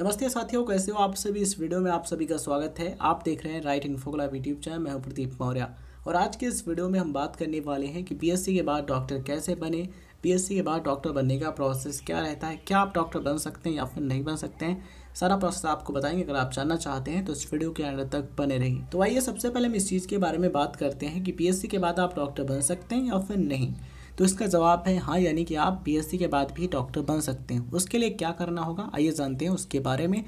नमस्ते साथियों कैसे हो आप सभी इस वीडियो में आप सभी का स्वागत है आप देख रहे हैं राइट इन्फोकलाब यूट्यूब चैनल मैं हूं प्रदीप मौर्य और आज के इस वीडियो में हम बात करने वाले हैं कि बीएससी के बाद डॉक्टर कैसे बने बीएससी के बाद डॉक्टर बनने का प्रोसेस क्या रहता है क्या आप डॉक्टर बन सकते हैं या फिर नहीं बन सकते हैं सारा प्रोसेस आपको बताएंगे अगर आप जानना चाहते हैं तो इस वीडियो के अंदर तक बने रहिए तो आइए सबसे पहले हम इस चीज़ के बारे में बात करते हैं कि बी के बाद आप डॉक्टर बन सकते हैं या फिर नहीं तो इसका जवाब है हाँ यानी कि आप बीएससी के बाद भी डॉक्टर बन सकते हैं उसके लिए क्या करना होगा आइए जानते हैं उसके बारे में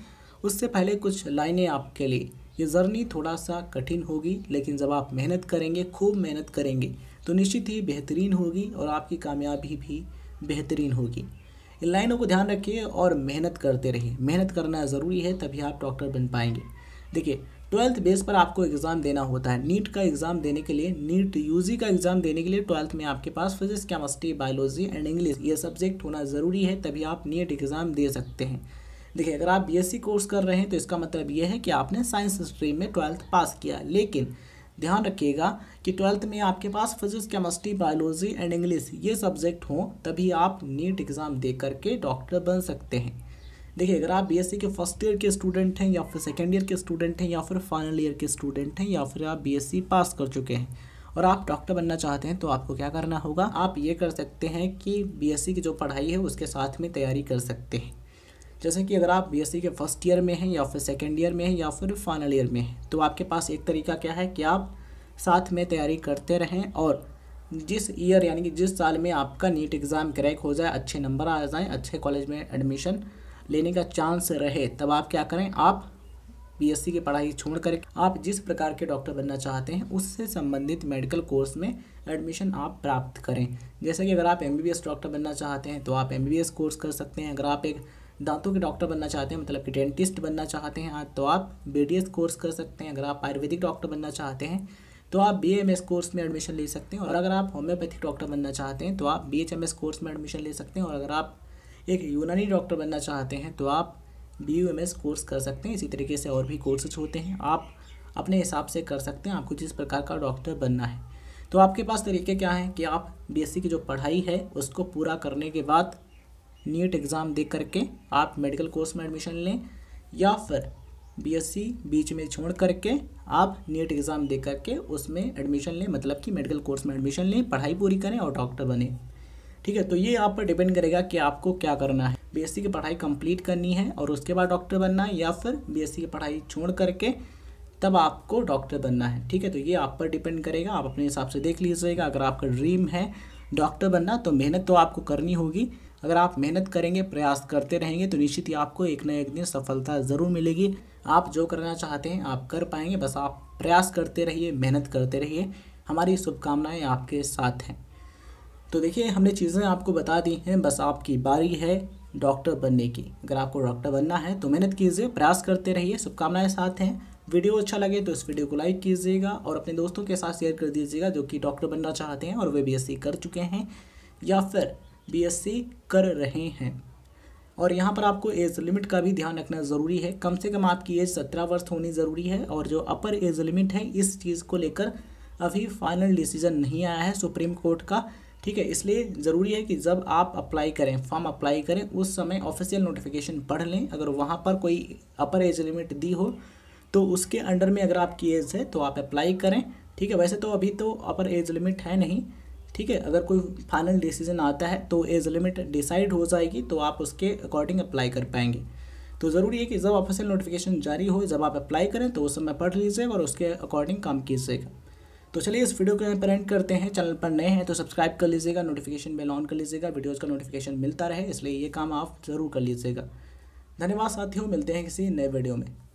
उससे पहले कुछ लाइनें आपके लिए ये जर्नी थोड़ा सा कठिन होगी लेकिन जब आप मेहनत करेंगे खूब मेहनत करेंगे तो निश्चित ही बेहतरीन होगी और आपकी कामयाबी भी बेहतरीन होगी इन लाइनों को ध्यान रखिए और मेहनत करते रहिए मेहनत करना ज़रूरी है तभी आप डॉक्टर बन पाएंगे देखिए ट्वेल्थ बेस पर आपको एग्ज़ाम देना होता है नीट का एग्ज़ाम देने के लिए नीट यूजी का एग्ज़ाम देने के लिए ट्वेल्थ में आपके पास physics chemistry biology and English ये सब्जेक्ट होना ज़रूरी है तभी आप नीट एग्ज़ाम दे सकते हैं देखिए अगर आप बीएससी कोर्स कर रहे हैं तो इसका मतलब ये है कि आपने साइंस स्ट्रीम में ट्वेल्थ पास किया लेकिन ध्यान रखिएगा कि ट्वेल्थ में आपके पास physics chemistry biology and English ये सब्जेक्ट हों तभी आप नीट एग्ज़ाम दे करके डॉक्टर बन सकते हैं देखिए अगर आप बी के फर्स्ट ईयर के स्टूडेंट हैं या फिर सेकेंड ईयर के स्टूडेंट हैं या फिर फाइनल ईयर के स्टूडेंट हैं या फिर आप बी पास कर चुके हैं और आप डॉक्टर बनना चाहते हैं तो आपको क्या करना होगा आप ये कर सकते हैं कि बी की जो पढ़ाई है उसके साथ में तैयारी कर सकते हैं जैसे कि अगर आप बी के फर्स्ट ईयर में हैं या फिर सेकेंड ईयर में हैं या फिर फाइनल ईयर में हैं तो आपके पास एक तरीका क्या है कि आप साथ में तैयारी करते रहें और जिस ईयर यानी कि जिस साल में आपका नीट एग्ज़ाम क्रैक हो जाए अच्छे नंबर आ जाएँ अच्छे कॉलेज में एडमिशन लेने का चांस रहे तब आप क्या करें आप बीएससी की पढ़ाई छोड़ कर आप जिस प्रकार के डॉक्टर बनना चाहते हैं उससे संबंधित मेडिकल कोर्स में एडमिशन आप प्राप्त करें जैसे कि अगर आप एम डॉक्टर बनना चाहते हैं तो आप एम कोर्स कर सकते हैं अगर आप एक दांतों के डॉक्टर बनना चाहते हैं मतलब कि डेंटिस्ट बनना चाहते हैं तो आप बी कोर्स कर सकते हैं अगर आप आयुर्वेदिक डॉक्टर बनना चाहते हैं तो आप बी एम एस कोर्स में एडमिशन ले सकते हैं और अगर आप होम्योपैथिक डॉक्टर बनना चाहते हैं तो आप B H M S course में एडमिशन ले सकते हैं और अगर आप एक यूनानी डॉक्टर बनना चाहते हैं तो आप B U M S course कर सकते हैं इसी तरीके से और भी कोर्सेज होते हैं आप अपने हिसाब से कर सकते हैं आपको जिस प्रकार का डॉक्टर बनना है तो आपके पास तरीके क्या हैं कि आप सी की जो पढ़ाई है उसको पूरा करने के बाद नीट एग्ज़ाम दे करके आप मेडिकल कोर्स में एडमिशन लें या फिर सी बीच में छोड़ करके आप नीट एग्ज़ाम दे करके उसमें एडमिशन लें मतलब कि मेडिकल कोर्स में एडमिशन लें पढ़ाई पूरी करें और डॉक्टर बने ठीक है तो ये आप पर डिपेंड करेगा कि आपको क्या करना है बीएससी की पढ़ाई कंप्लीट करनी है और उसके बाद डॉक्टर बनना है या फिर बीएससी की पढ़ाई छोड़ करके तब आपको डॉक्टर बनना है ठीक है तो ये आप पर डिपेंड करेगा आप अपने हिसाब से देख लीजिएगा अगर आपका ड्रीम है डॉक्टर बनना तो मेहनत तो आपको करनी होगी अगर आप मेहनत करेंगे प्रयास करते रहेंगे तो निश्चित ही आपको एक ना एक दिन सफलता ज़रूर मिलेगी आप जो करना चाहते हैं आप कर पाएंगे बस आप प्रयास करते रहिए मेहनत करते रहिए हमारी शुभकामनाएँ आपके साथ हैं तो देखिए हमने चीज़ें आपको बता दी हैं बस आपकी बारी है डॉक्टर बनने की अगर आपको डॉक्टर बनना है तो मेहनत कीजिए प्रयास करते रहिए शुभकामनाएं साथ हैं वीडियो अच्छा लगे तो इस वीडियो को लाइक कीजिएगा और अपने दोस्तों के साथ शेयर कर दीजिएगा जो कि डॉक्टर बनना चाहते हैं और वे बी कर चुके हैं या फिर बी कर रहे हैं और यहाँ पर आपको एज लिमिट का भी ध्यान रखना ज़रूरी है कम से कम आपकी एज सत्रह वर्ष होनी ज़रूरी है और जो अपर एज लिमिट है इस चीज़ को लेकर अभी फाइनल डिसीजन नहीं आया है सुप्रीम कोर्ट का ठीक है इसलिए ज़रूरी है कि जब आप अप्लाई करें फॉर्म अप्लाई करें उस समय ऑफिशियल नोटिफिकेशन पढ़ लें अगर वहाँ पर कोई अपर एज लिमिट दी हो तो उसके अंडर में अगर आपकी एज है तो आप अप्लाई करें ठीक है वैसे तो अभी तो अपर एज लिमिट है नहीं ठीक है अगर कोई फाइनल डिसीजन आता है तो एज लिमिट डिसाइड हो जाएगी तो आप उसके अकॉर्डिंग अप्लाई कर पाएंगे तो ज़रूरी है कि जब ऑफिशियल नोटिफिकेशन जारी हो जब आप अप्लाई करें तो उस समय पढ़ लीजिएगा और उसके अकॉर्डिंग काम कीजिएगा तो चलिए इस वीडियो को यहाँ पर एंड करते हैं चैनल पर नए हैं तो सब्सक्राइब कर लीजिएगा नोटिफिकेशन बेल ऑन कर लीजिएगा वीडियोज़ का नोटिफिकेशन मिलता रहे इसलिए ये काम आप ज़रूर कर लीजिएगा धन्यवाद साथियों मिलते हैं किसी नए वीडियो में